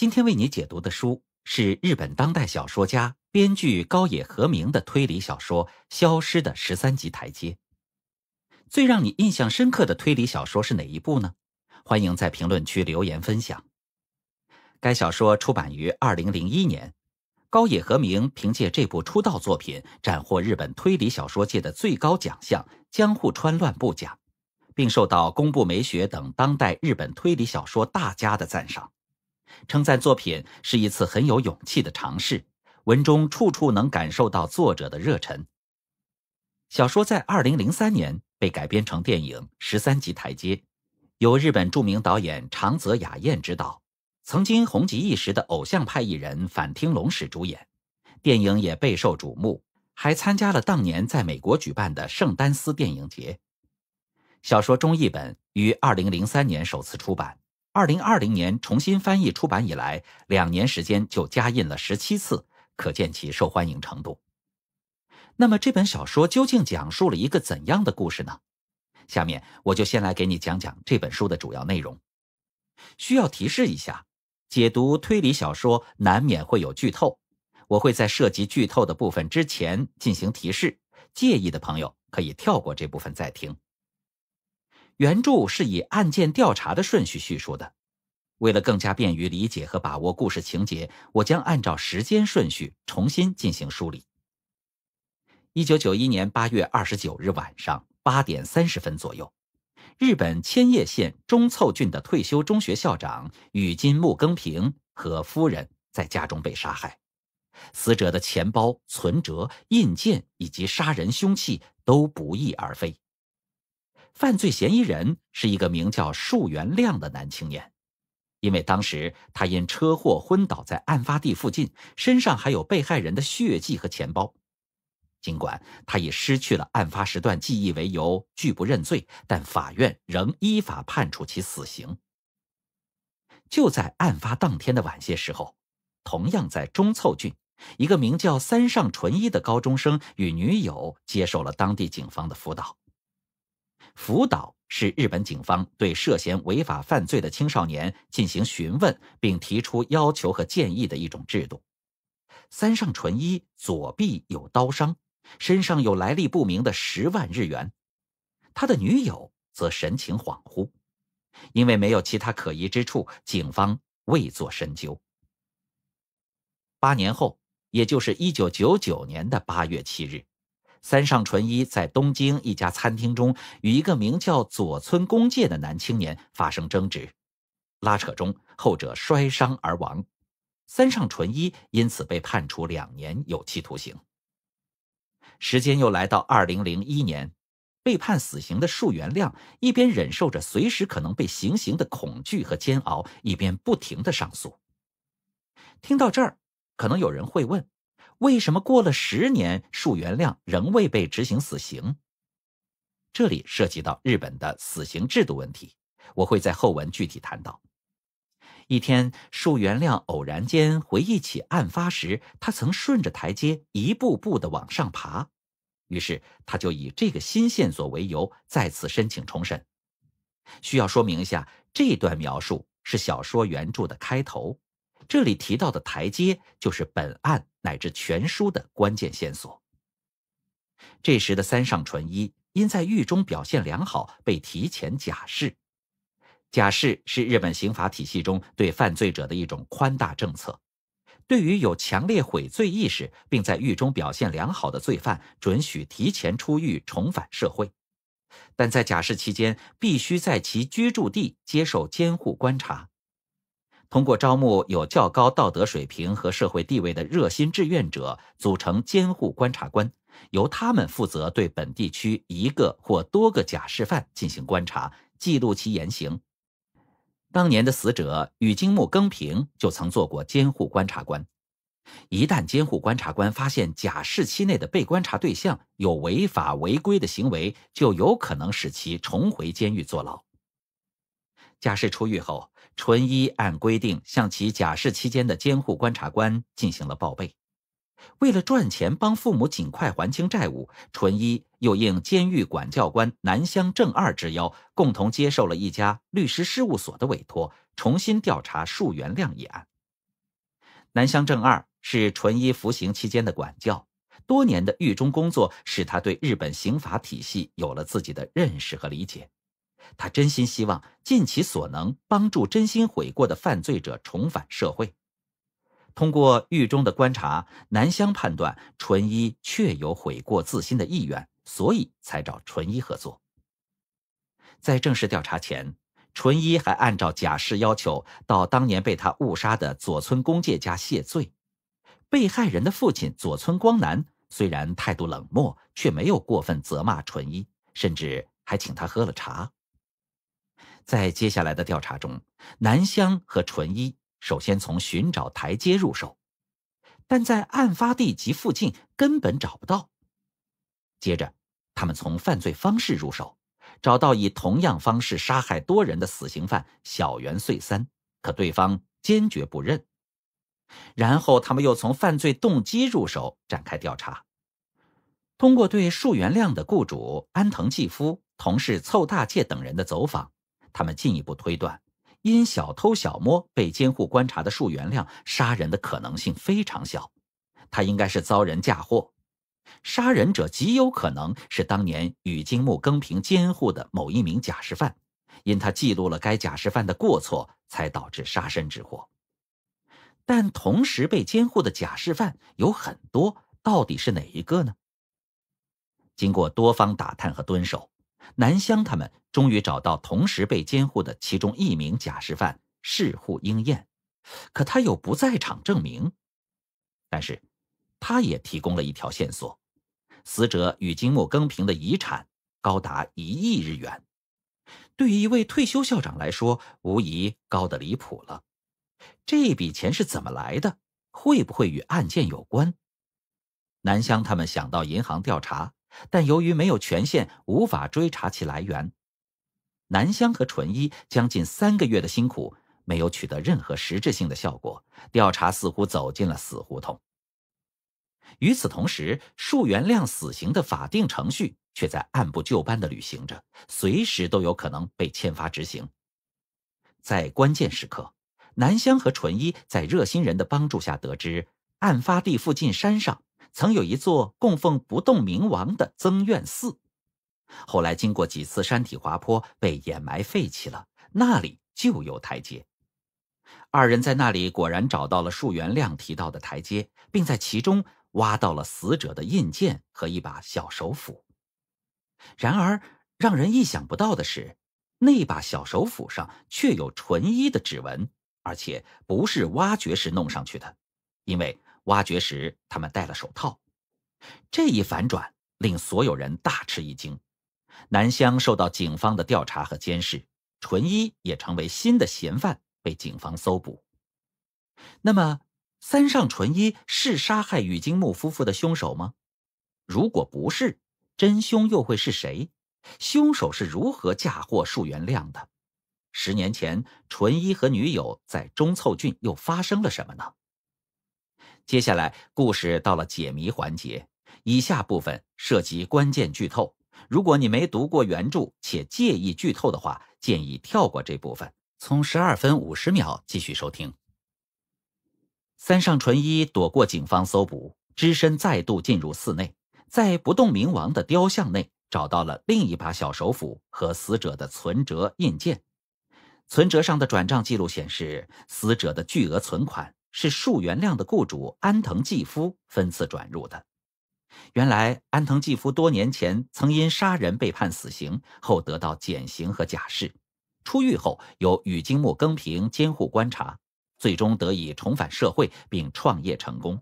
今天为你解读的书是日本当代小说家编剧高野和明的推理小说《消失的十三级台阶》。最让你印象深刻的推理小说是哪一部呢？欢迎在评论区留言分享。该小说出版于二零零一年，高野和明凭借这部出道作品斩获日本推理小说界的最高奖项江户川乱步奖，并受到工部美学等当代日本推理小说大家的赞赏。称赞作品是一次很有勇气的尝试，文中处处能感受到作者的热忱。小说在二零零三年被改编成电影《十三级台阶》，由日本著名导演长泽雅彦执导，曾经红极一时的偶像派艺人反町隆史主演，电影也备受瞩目，还参加了当年在美国举办的圣丹斯电影节。小说中译本于二零零三年首次出版。二零二零年重新翻译出版以来，两年时间就加印了十七次，可见其受欢迎程度。那么这本小说究竟讲述了一个怎样的故事呢？下面我就先来给你讲讲这本书的主要内容。需要提示一下，解读推理小说难免会有剧透，我会在涉及剧透的部分之前进行提示，介意的朋友可以跳过这部分再听。原著是以案件调查的顺序叙述的，为了更加便于理解和把握故事情节，我将按照时间顺序重新进行梳理。一九九一年八月二十九日晚上八点三十分左右，日本千叶县中凑郡的退休中学校长宇金木耕平和夫人在家中被杀害，死者的钱包、存折、印鉴以及杀人凶器都不翼而飞。犯罪嫌疑人是一个名叫树元亮的男青年，因为当时他因车祸昏倒在案发地附近，身上还有被害人的血迹和钱包。尽管他以失去了案发时段记忆为由拒不认罪，但法院仍依法判处其死刑。就在案发当天的晚些时候，同样在中凑郡，一个名叫三上纯一的高中生与女友接受了当地警方的辅导。辅导是日本警方对涉嫌违法犯罪的青少年进行询问并提出要求和建议的一种制度。三上纯一左臂有刀伤，身上有来历不明的十万日元，他的女友则神情恍惚，因为没有其他可疑之处，警方未作深究。八年后，也就是一九九九年的八月七日。三上纯一在东京一家餐厅中与一个名叫左村公介的男青年发生争执，拉扯中后者摔伤而亡，三上纯一因此被判处两年有期徒刑。时间又来到二零零一年，被判死刑的树原亮一边忍受着随时可能被行刑的恐惧和煎熬，一边不停的上诉。听到这儿，可能有人会问。为什么过了十年，树元亮仍未被执行死刑？这里涉及到日本的死刑制度问题，我会在后文具体谈到。一天，树元亮偶然间回忆起案发时，他曾顺着台阶一步步的往上爬，于是他就以这个新线索为由，再次申请重审。需要说明一下，这段描述是小说原著的开头，这里提到的台阶就是本案。乃至全书的关键线索。这时的三上纯一因在狱中表现良好，被提前假释。假释是日本刑法体系中对犯罪者的一种宽大政策，对于有强烈悔罪意识并在狱中表现良好的罪犯，准许提前出狱重返社会，但在假释期间必须在其居住地接受监护观察。通过招募有较高道德水平和社会地位的热心志愿者组成监护观察官，由他们负责对本地区一个或多个假释犯进行观察，记录其言行。当年的死者宇津木耕平就曾做过监护观察官。一旦监护观察官发现假释期内的被观察对象有违法违规的行为，就有可能使其重回监狱坐牢。假释出狱后。纯一按规定向其假释期间的监护观察官进行了报备。为了赚钱，帮父母尽快还清债务，纯一又应监狱管教官南乡正二之邀，共同接受了一家律师事务所的委托，重新调查树元亮一案。南乡正二是纯一服刑期间的管教，多年的狱中工作使他对日本刑法体系有了自己的认识和理解。他真心希望尽其所能帮助真心悔过的犯罪者重返社会。通过狱中的观察，南乡判断纯一确有悔过自新的意愿，所以才找纯一合作。在正式调查前，纯一还按照假释要求到当年被他误杀的左村公介家谢罪。被害人的父亲左村光男虽然态度冷漠，却没有过分责骂纯一，甚至还请他喝了茶。在接下来的调查中，南香和纯一首先从寻找台阶入手，但在案发地及附近根本找不到。接着，他们从犯罪方式入手，找到以同样方式杀害多人的死刑犯小原穗三，可对方坚决不认。然后，他们又从犯罪动机入手展开调查，通过对树元亮的雇主安藤继夫、同事凑大介等人的走访。他们进一步推断，因小偷小摸被监护观察的数原亮杀人的可能性非常小，他应该是遭人嫁祸，杀人者极有可能是当年与金木耕平监护的某一名假释犯，因他记录了该假释犯的过错，才导致杀身之祸。但同时被监护的假释犯有很多，到底是哪一个呢？经过多方打探和蹲守。南香他们终于找到同时被监护的其中一名假释犯市户英彦，可他有不在场证明，但是，他也提供了一条线索：死者与金木耕平的遗产高达一亿日元，对于一位退休校长来说，无疑高的离谱了。这笔钱是怎么来的？会不会与案件有关？南香他们想到银行调查。但由于没有权限，无法追查其来源。南香和纯一将近三个月的辛苦，没有取得任何实质性的效果，调查似乎走进了死胡同。与此同时，数元亮死刑的法定程序却在按部就班的履行着，随时都有可能被签发执行。在关键时刻，南香和纯一在热心人的帮助下得知，案发地附近山上。曾有一座供奉不动明王的增院寺，后来经过几次山体滑坡被掩埋废弃了。那里就有台阶。二人在那里果然找到了树元亮提到的台阶，并在其中挖到了死者的印鉴和一把小手斧。然而让人意想不到的是，那把小手斧上却有纯一的指纹，而且不是挖掘时弄上去的，因为。挖掘时，他们戴了手套。这一反转令所有人大吃一惊。南湘受到警方的调查和监视，纯一也成为新的嫌犯，被警方搜捕。那么，三上纯一是杀害宇津木夫妇的凶手吗？如果不是，真凶又会是谁？凶手是如何嫁祸树元亮的？十年前，纯一和女友在中凑郡又发生了什么呢？接下来，故事到了解谜环节。以下部分涉及关键剧透，如果你没读过原著且介意剧透的话，建议跳过这部分。从十二分五十秒继续收听。三上纯一躲过警方搜捕，只身再度进入寺内，在不动明王的雕像内找到了另一把小手斧和死者的存折印鉴。存折上的转账记录显示，死者的巨额存款。是树原亮的雇主安藤继夫分次转入的。原来，安藤继夫多年前曾因杀人被判死刑，后得到减刑和假释，出狱后由宇津木耕平监护观察，最终得以重返社会并创业成功。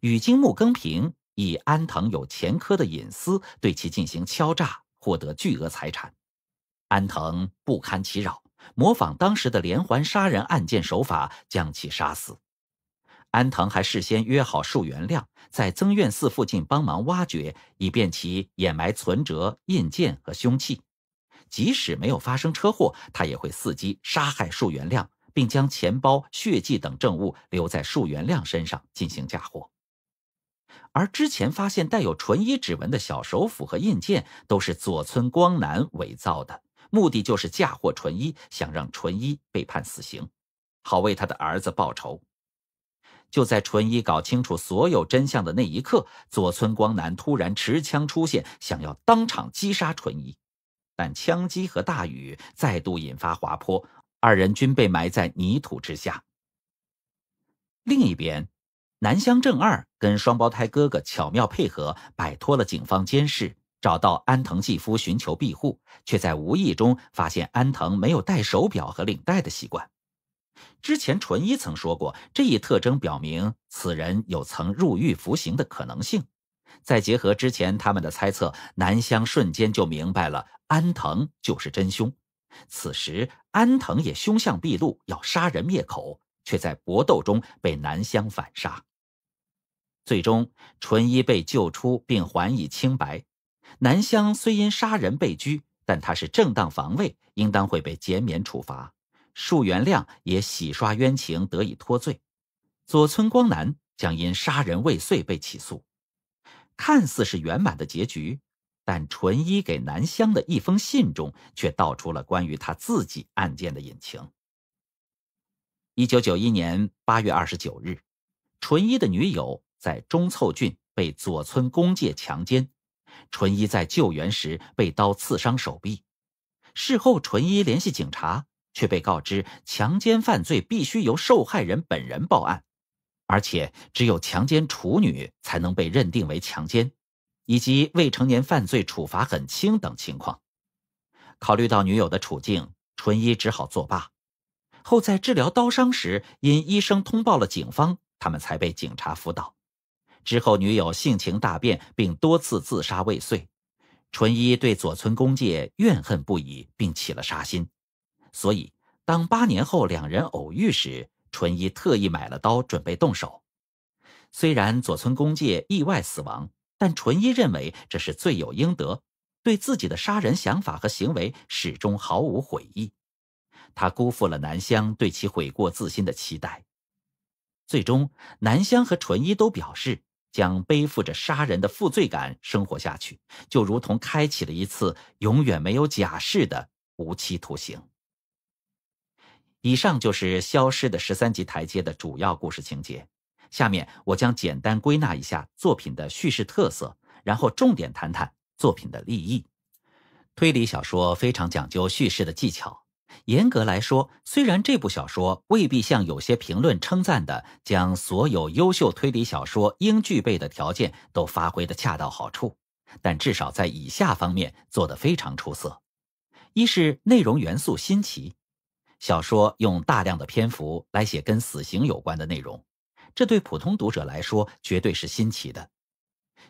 宇津木耕平以安藤有前科的隐私对其进行敲诈，获得巨额财产，安藤不堪其扰。模仿当时的连环杀人案件手法，将其杀死。安藤还事先约好树原亮，在增院寺附近帮忙挖掘，以便其掩埋存折、印鉴和凶器。即使没有发生车祸，他也会伺机杀害树原亮，并将钱包、血迹等证物留在树原亮身上进行嫁祸。而之前发现带有纯一指纹的小手斧和印鉴，都是左村光男伪造的。目的就是嫁祸纯一，想让纯一被判死刑，好为他的儿子报仇。就在纯一搞清楚所有真相的那一刻，左村光男突然持枪出现，想要当场击杀纯一。但枪击和大雨再度引发滑坡，二人均被埋在泥土之下。另一边，南乡正二跟双胞胎哥哥巧妙配合，摆脱了警方监视。找到安藤继夫寻求庇护，却在无意中发现安藤没有戴手表和领带的习惯。之前纯一曾说过，这一特征表明此人有曾入狱服刑的可能性。再结合之前他们的猜测，南香瞬间就明白了安藤就是真凶。此时安藤也凶相毕露，要杀人灭口，却在搏斗中被南香反杀。最终，纯一被救出并还以清白。南乡虽因杀人被拘，但他是正当防卫，应当会被减免处罚。树元亮也洗刷冤情，得以脱罪。左村光南将因杀人未遂被起诉。看似是圆满的结局，但纯一给南乡的一封信中却道出了关于他自己案件的隐情。一九九一年八月二十九日，纯一的女友在中凑郡被左村公介强奸。纯一在救援时被刀刺伤手臂，事后纯一联系警察，却被告知强奸犯罪必须由受害人本人报案，而且只有强奸处女才能被认定为强奸，以及未成年犯罪处罚很轻等情况。考虑到女友的处境，纯一只好作罢。后在治疗刀伤时，因医生通报了警方，他们才被警察辅导。之后，女友性情大变，并多次自杀未遂。纯一对佐村公介怨恨不已，并起了杀心。所以，当八年后两人偶遇时，纯一特意买了刀准备动手。虽然佐村公介意外死亡，但纯一认为这是罪有应得，对自己的杀人想法和行为始终毫无悔意。他辜负了南香对其悔过自新的期待。最终，南香和纯一都表示。将背负着杀人的负罪感生活下去，就如同开启了一次永远没有假释的无期徒刑。以上就是《消失的十三级台阶》的主要故事情节。下面我将简单归纳一下作品的叙事特色，然后重点谈谈作品的立意。推理小说非常讲究叙事的技巧。严格来说，虽然这部小说未必像有些评论称赞的，将所有优秀推理小说应具备的条件都发挥的恰到好处，但至少在以下方面做得非常出色：一是内容元素新奇，小说用大量的篇幅来写跟死刑有关的内容，这对普通读者来说绝对是新奇的。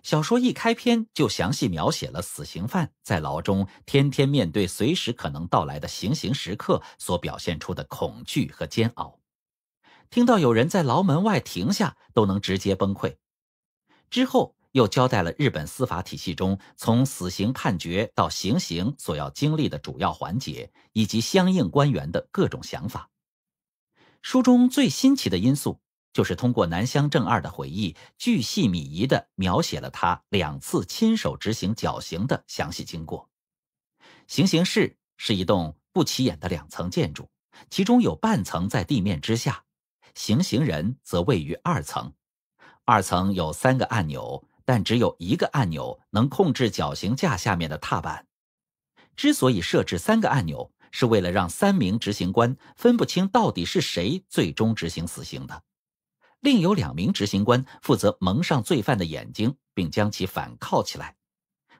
小说一开篇就详细描写了死刑犯在牢中天天面对随时可能到来的行刑时刻所表现出的恐惧和煎熬，听到有人在牢门外停下都能直接崩溃。之后又交代了日本司法体系中从死刑判决到行刑所要经历的主要环节以及相应官员的各种想法。书中最新奇的因素。就是通过南乡正二的回忆，巨细靡遗地描写了他两次亲手执行绞刑的详细经过。行刑室是一栋不起眼的两层建筑，其中有半层在地面之下，行刑人则位于二层。二层有三个按钮，但只有一个按钮能控制绞刑架下面的踏板。之所以设置三个按钮，是为了让三名执行官分不清到底是谁最终执行死刑的。另有两名执行官负责蒙上罪犯的眼睛，并将其反铐起来；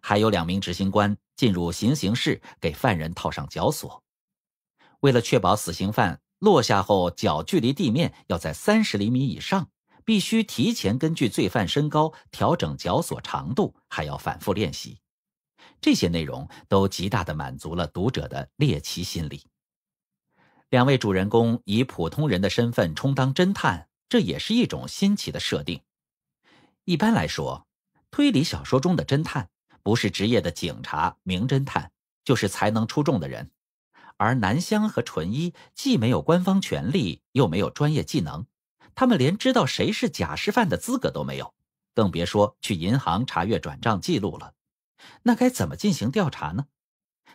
还有两名执行官进入行刑室，给犯人套上绞索。为了确保死刑犯落下后脚距离地面要在三十厘米以上，必须提前根据罪犯身高调整绞索长度，还要反复练习。这些内容都极大地满足了读者的猎奇心理。两位主人公以普通人的身份充当侦探。这也是一种新奇的设定。一般来说，推理小说中的侦探不是职业的警察、名侦探，就是才能出众的人。而南香和纯一既没有官方权利，又没有专业技能，他们连知道谁是假释犯的资格都没有，更别说去银行查阅转账记录了。那该怎么进行调查呢？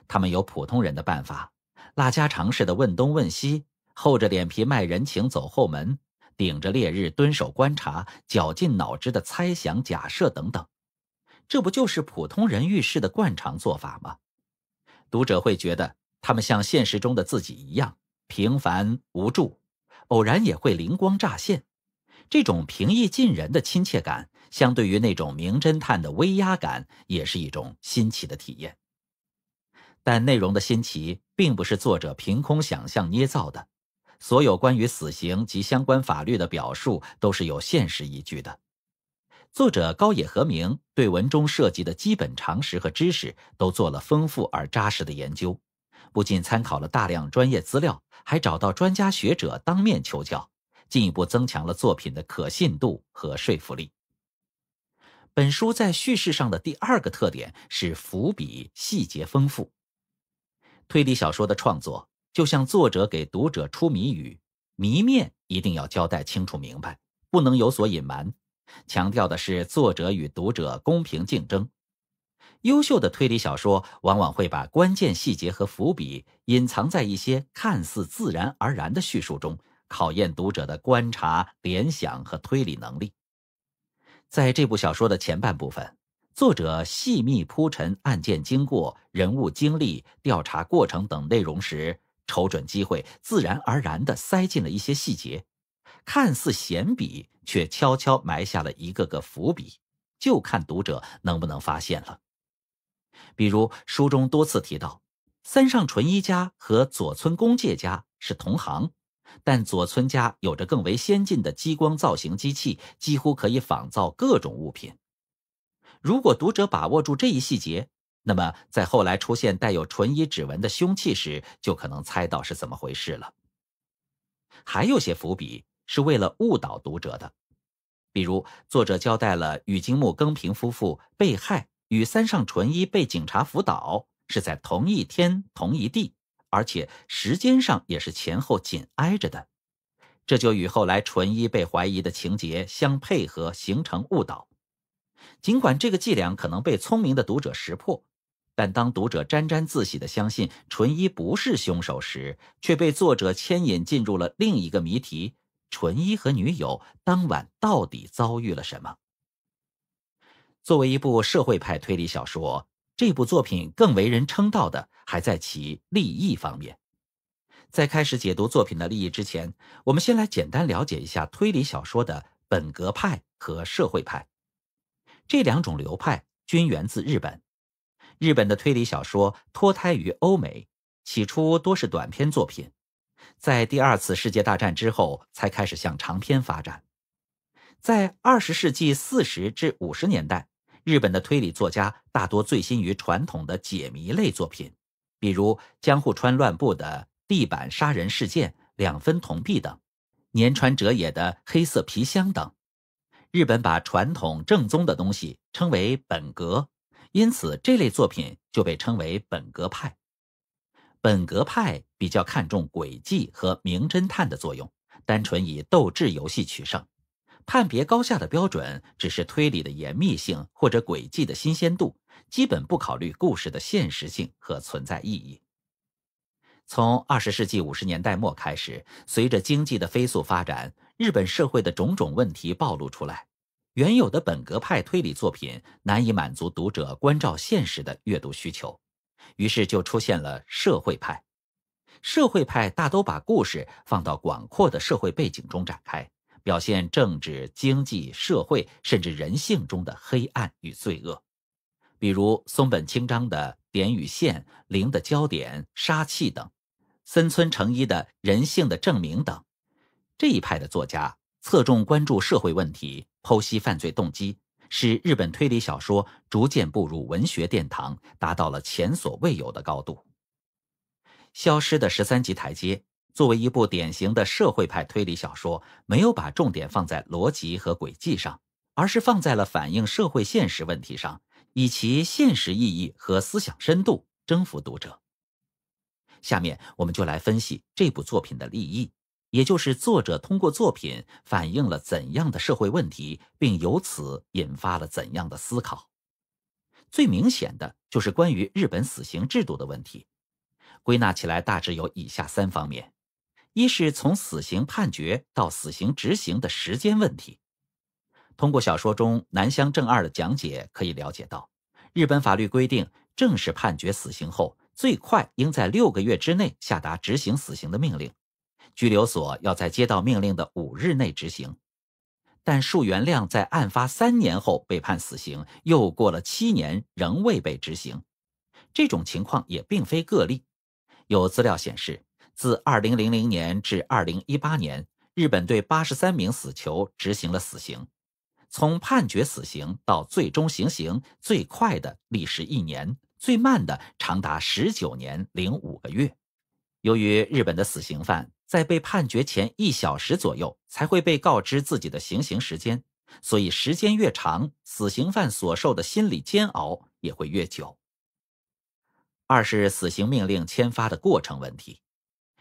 他们有普通人的办法，拉家常似的问东问西，厚着脸皮卖人情、走后门。顶着烈日蹲守观察，绞尽脑汁的猜想假设等等，这不就是普通人遇事的惯常做法吗？读者会觉得他们像现实中的自己一样平凡无助，偶然也会灵光乍现。这种平易近人的亲切感，相对于那种名侦探的威压感，也是一种新奇的体验。但内容的新奇，并不是作者凭空想象捏造的。所有关于死刑及相关法律的表述都是有现实依据的。作者高野和明对文中涉及的基本常识和知识都做了丰富而扎实的研究，不仅参考了大量专业资料，还找到专家学者当面求教，进一步增强了作品的可信度和说服力。本书在叙事上的第二个特点是伏笔细节丰富。推理小说的创作。就像作者给读者出谜语，谜面一定要交代清楚明白，不能有所隐瞒。强调的是作者与读者公平竞争。优秀的推理小说往往会把关键细节和伏笔隐藏在一些看似自然而然的叙述中，考验读者的观察、联想和推理能力。在这部小说的前半部分，作者细密铺陈案件经过、人物经历、调查过程等内容时。瞅准机会，自然而然地塞进了一些细节，看似闲笔，却悄悄埋下了一个个伏笔，就看读者能不能发现了。比如书中多次提到，三上纯一家和左村工介家是同行，但左村家有着更为先进的激光造型机器，几乎可以仿造各种物品。如果读者把握住这一细节，那么，在后来出现带有纯一指纹的凶器时，就可能猜到是怎么回事了。还有些伏笔是为了误导读者的，比如作者交代了宇津木耕平夫妇被害与三上纯一被警察辅导是在同一天、同一地，而且时间上也是前后紧挨着的，这就与后来纯一被怀疑的情节相配合，形成误导。尽管这个伎俩可能被聪明的读者识破。但当读者沾沾自喜地相信纯一不是凶手时，却被作者牵引进入了另一个谜题：纯一和女友当晚到底遭遇了什么？作为一部社会派推理小说，这部作品更为人称道的还在其立意方面。在开始解读作品的立意之前，我们先来简单了解一下推理小说的本格派和社会派。这两种流派均源自日本。日本的推理小说脱胎于欧美，起初多是短篇作品，在第二次世界大战之后才开始向长篇发展。在二十世纪四十至五十年代，日本的推理作家大多醉心于传统的解谜类作品，比如江户川乱步的《地板杀人事件》《两分铜币》等，年川哲也的《黑色皮箱》等。日本把传统正宗的东西称为“本格”。因此，这类作品就被称为本格派。本格派比较看重诡计和名侦探的作用，单纯以斗智游戏取胜，判别高下的标准只是推理的严密性或者诡计的新鲜度，基本不考虑故事的现实性和存在意义。从二十世纪五十年代末开始，随着经济的飞速发展，日本社会的种种问题暴露出来。原有的本格派推理作品难以满足读者关照现实的阅读需求，于是就出现了社会派。社会派大都把故事放到广阔的社会背景中展开，表现政治、经济、社会甚至人性中的黑暗与罪恶。比如松本清张的《点与线》《零的焦点》《杀气》等，森村诚一的《人性的证明》等，这一派的作家。侧重关注社会问题，剖析犯罪动机，使日本推理小说逐渐步入文学殿堂，达到了前所未有的高度。《消失的十三级台阶》作为一部典型的社会派推理小说，没有把重点放在逻辑和轨迹上，而是放在了反映社会现实问题上，以其现实意义和思想深度征服读者。下面，我们就来分析这部作品的立意。也就是作者通过作品反映了怎样的社会问题，并由此引发了怎样的思考。最明显的就是关于日本死刑制度的问题，归纳起来大致有以下三方面：一是从死刑判决到死刑执行的时间问题。通过小说中南乡正二的讲解可以了解到，日本法律规定，正式判决死刑后，最快应在六个月之内下达执行死刑的命令。拘留所要在接到命令的五日内执行，但树元亮在案发三年后被判死刑，又过了七年仍未被执行。这种情况也并非个例。有资料显示，自2000年至2018年，日本对83名死囚执行了死刑。从判决死刑到最终行刑，最快的历时一年，最慢的长达19年零五个月。由于日本的死刑犯。在被判决前一小时左右才会被告知自己的行刑时间，所以时间越长，死刑犯所受的心理煎熬也会越久。二是死刑命令签发的过程问题。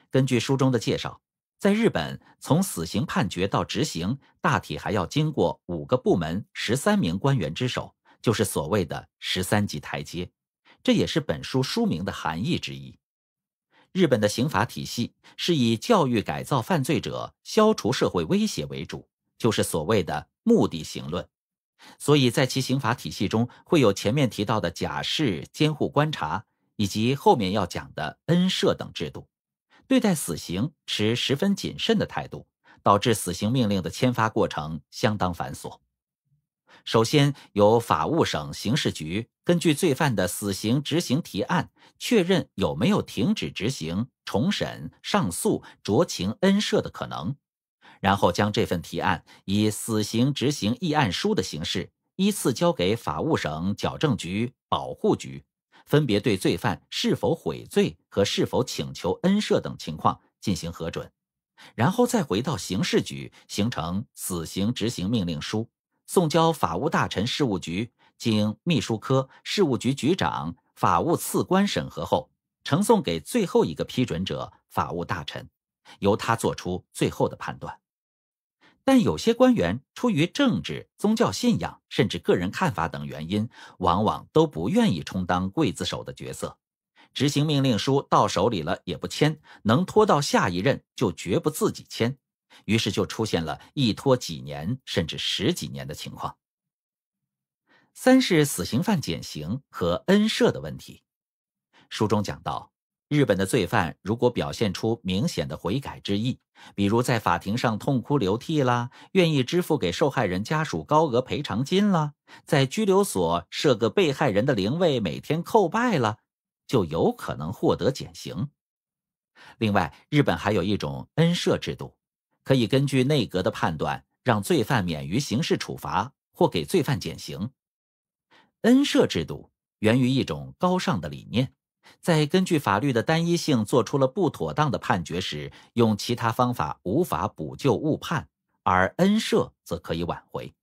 根据书中的介绍，在日本，从死刑判决到执行，大体还要经过五个部门、十三名官员之手，就是所谓的“十三级台阶”，这也是本书书名的含义之一。日本的刑法体系是以教育改造犯罪者、消除社会威胁为主，就是所谓的目的刑论。所以在其刑法体系中，会有前面提到的假释、监护观察，以及后面要讲的恩赦等制度。对待死刑持十分谨慎的态度，导致死刑命令的签发过程相当繁琐。首先由法务省刑事局根据罪犯的死刑执行提案，确认有没有停止执行、重审、上诉、酌情恩赦的可能，然后将这份提案以死刑执行议案书的形式，依次交给法务省矫正局、保护局，分别对罪犯是否悔罪和是否请求恩赦等情况进行核准，然后再回到刑事局形成死刑执行命令书。送交法务大臣事务局，经秘书科事务局局长、法务次官审核后，呈送给最后一个批准者——法务大臣，由他做出最后的判断。但有些官员出于政治、宗教信仰，甚至个人看法等原因，往往都不愿意充当刽子手的角色，执行命令书到手里了也不签，能拖到下一任就绝不自己签。于是就出现了一拖几年甚至十几年的情况。三是死刑犯减刑和恩赦的问题。书中讲到，日本的罪犯如果表现出明显的悔改之意，比如在法庭上痛哭流涕啦，愿意支付给受害人家属高额赔偿金啦，在拘留所设个被害人的灵位，每天叩拜了，就有可能获得减刑。另外，日本还有一种恩赦制度。可以根据内阁的判断，让罪犯免于刑事处罚或给罪犯减刑。恩赦制度源于一种高尚的理念，在根据法律的单一性做出了不妥当的判决时，用其他方法无法补救误判，而恩赦则可以挽回。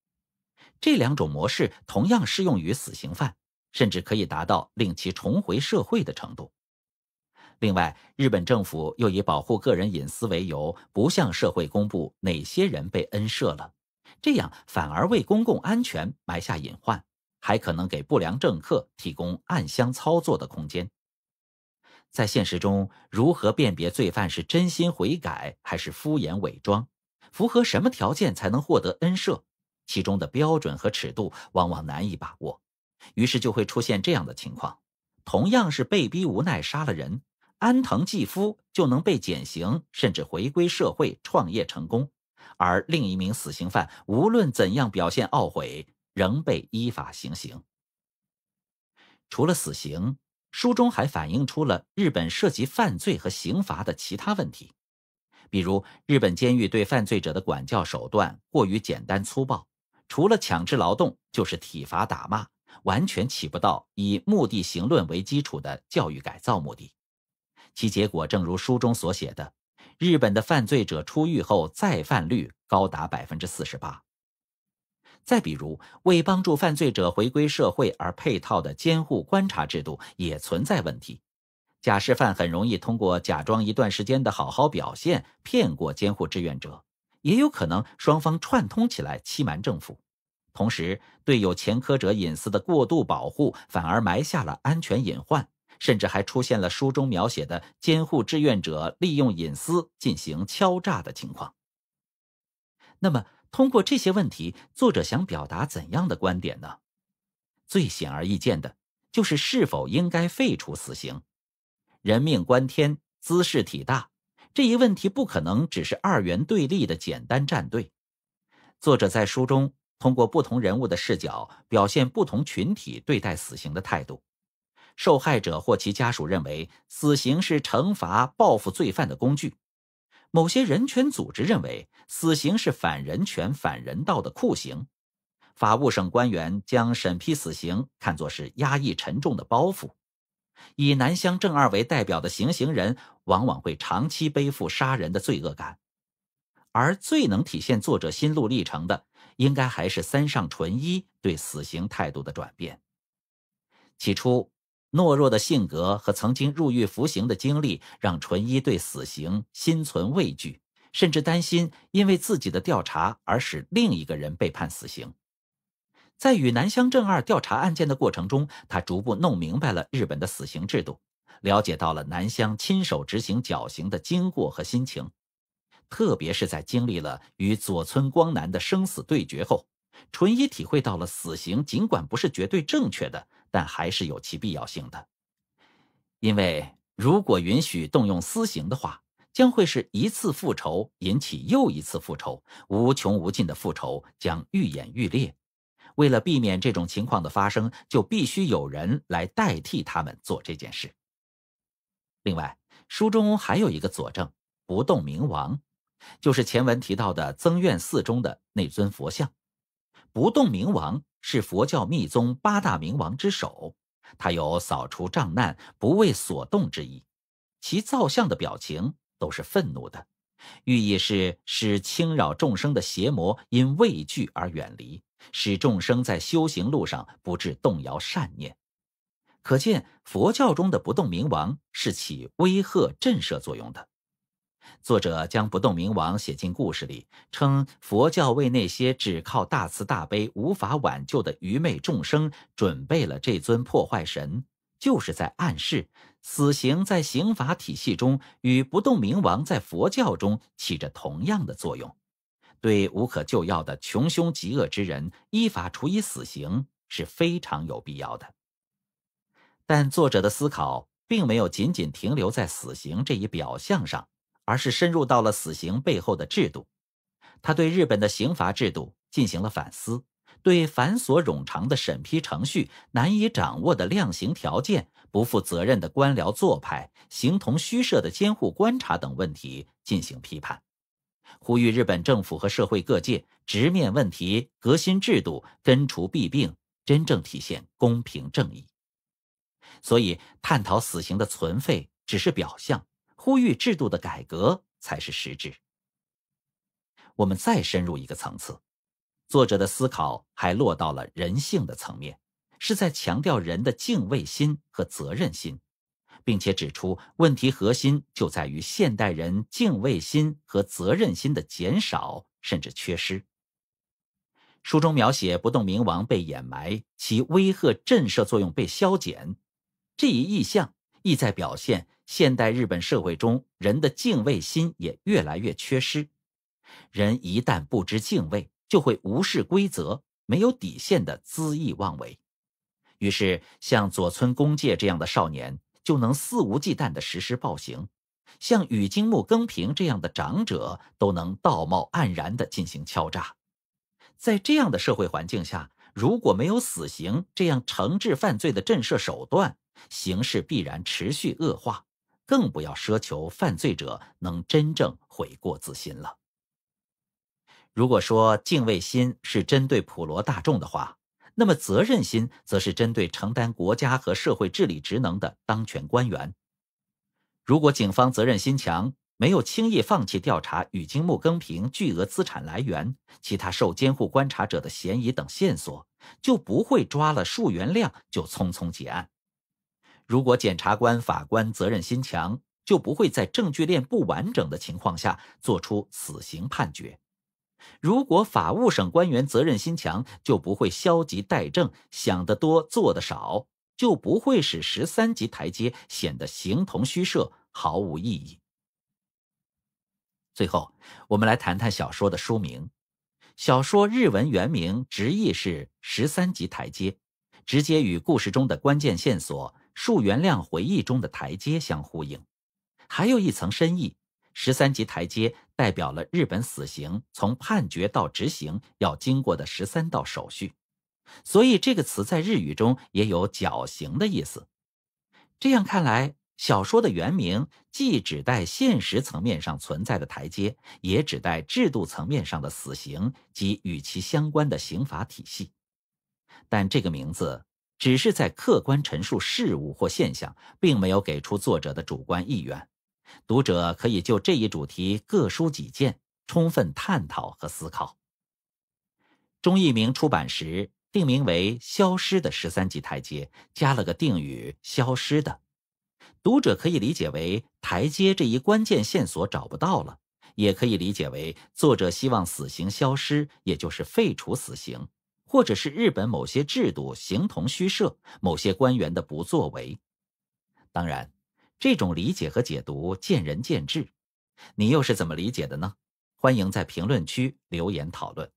这两种模式同样适用于死刑犯，甚至可以达到令其重回社会的程度。另外，日本政府又以保护个人隐私为由，不向社会公布哪些人被恩赦了，这样反而为公共安全埋下隐患，还可能给不良政客提供暗箱操作的空间。在现实中，如何辨别罪犯是真心悔改还是敷衍伪装，符合什么条件才能获得恩赦，其中的标准和尺度往往难以把握，于是就会出现这样的情况：同样是被逼无奈杀了人。安藤继夫就能被减刑，甚至回归社会、创业成功；而另一名死刑犯无论怎样表现懊悔，仍被依法行刑。除了死刑，书中还反映出了日本涉及犯罪和刑罚的其他问题，比如日本监狱对犯罪者的管教手段过于简单粗暴，除了强制劳动就是体罚打骂，完全起不到以目的刑论为基础的教育改造目的。其结果正如书中所写的，日本的犯罪者出狱后再犯率高达百分之四十八。再比如，为帮助犯罪者回归社会而配套的监护观察制度也存在问题。假释犯很容易通过假装一段时间的好好表现骗过监护志愿者，也有可能双方串通起来欺瞒政府。同时，对有前科者隐私的过度保护反而埋下了安全隐患。甚至还出现了书中描写的监护志愿者利用隐私进行敲诈的情况。那么，通过这些问题，作者想表达怎样的观点呢？最显而易见的就是是否应该废除死刑。人命关天，姿势体大，这一问题不可能只是二元对立的简单站队。作者在书中通过不同人物的视角，表现不同群体对待死刑的态度。受害者或其家属认为死刑是惩罚、报复罪犯的工具；某些人权组织认为死刑是反人权、反人道的酷刑；法务省官员将审批死刑看作是压抑沉重的包袱；以南乡正二为代表的行刑人往往会长期背负杀人的罪恶感；而最能体现作者心路历程的，应该还是三上纯一对死刑态度的转变。起初。懦弱的性格和曾经入狱服刑的经历，让纯一对死刑心存畏惧，甚至担心因为自己的调查而使另一个人被判死刑。在与南乡正二调查案件的过程中，他逐步弄明白了日本的死刑制度，了解到了南乡亲手执行绞刑的经过和心情。特别是在经历了与左村光男的生死对决后，纯一体会到了死刑尽管不是绝对正确的。但还是有其必要性的，因为如果允许动用私刑的话，将会是一次复仇引起又一次复仇，无穷无尽的复仇将愈演愈烈。为了避免这种情况的发生，就必须有人来代替他们做这件事。另外，书中还有一个佐证——不动明王，就是前文提到的增院寺中的那尊佛像，不动明王。是佛教密宗八大明王之首，他有扫除障难、不为所动之意。其造像的表情都是愤怒的，寓意是使轻扰众生的邪魔因畏惧而远离，使众生在修行路上不致动摇善念。可见，佛教中的不动明王是起威吓、震慑作用的。作者将不动明王写进故事里，称佛教为那些只靠大慈大悲无法挽救的愚昧众生准备了这尊破坏神，就是在暗示死刑在刑法体系中与不动明王在佛教中起着同样的作用。对无可救药的穷凶极恶之人，依法处以死刑是非常有必要的。但作者的思考并没有仅仅停留在死刑这一表象上。而是深入到了死刑背后的制度，他对日本的刑罚制度进行了反思，对繁琐冗长的审批程序、难以掌握的量刑条件、不负责任的官僚做派、形同虚设的监护观察等问题进行批判，呼吁日本政府和社会各界直面问题，革新制度，根除弊病，真正体现公平正义。所以，探讨死刑的存废只是表象。呼吁制度的改革才是实质。我们再深入一个层次，作者的思考还落到了人性的层面，是在强调人的敬畏心和责任心，并且指出问题核心就在于现代人敬畏心和责任心的减少甚至缺失。书中描写不动明王被掩埋，其威吓震慑作用被消减，这一意象意在表现。现代日本社会中，人的敬畏心也越来越缺失。人一旦不知敬畏，就会无视规则、没有底线的恣意妄为。于是，像左村公介这样的少年就能肆无忌惮的实施暴行，像宇津木耕平这样的长者都能道貌岸然的进行敲诈。在这样的社会环境下，如果没有死刑这样惩治犯罪的震慑手段，形势必然持续恶化。更不要奢求犯罪者能真正悔过自新了。如果说敬畏心是针对普罗大众的话，那么责任心则是针对承担国家和社会治理职能的当权官员。如果警方责任心强，没有轻易放弃调查宇金木更平巨额资产来源、其他受监护观察者的嫌疑等线索，就不会抓了数元亮就匆匆结案。如果检察官、法官责任心强，就不会在证据链不完整的情况下做出死刑判决；如果法务省官员责任心强，就不会消极怠政，想得多做得少，就不会使十三级台阶显得形同虚设，毫无意义。最后，我们来谈谈小说的书名。小说日文原名直译是“十三级台阶”，直接与故事中的关键线索。树原亮回忆中的台阶相呼应，还有一层深意：十三级台阶代表了日本死刑从判决到执行要经过的十三道手续，所以这个词在日语中也有绞刑的意思。这样看来，小说的原名既指代现实层面上存在的台阶，也指代制度层面上的死刑及与其相关的刑法体系。但这个名字。只是在客观陈述事物或现象，并没有给出作者的主观意愿，读者可以就这一主题各抒己见，充分探讨和思考。钟义明出版时定名为《消失的十三级台阶》，加了个定语“消失的”，读者可以理解为台阶这一关键线索找不到了，也可以理解为作者希望死刑消失，也就是废除死刑。或者是日本某些制度形同虚设，某些官员的不作为。当然，这种理解和解读见仁见智，你又是怎么理解的呢？欢迎在评论区留言讨论。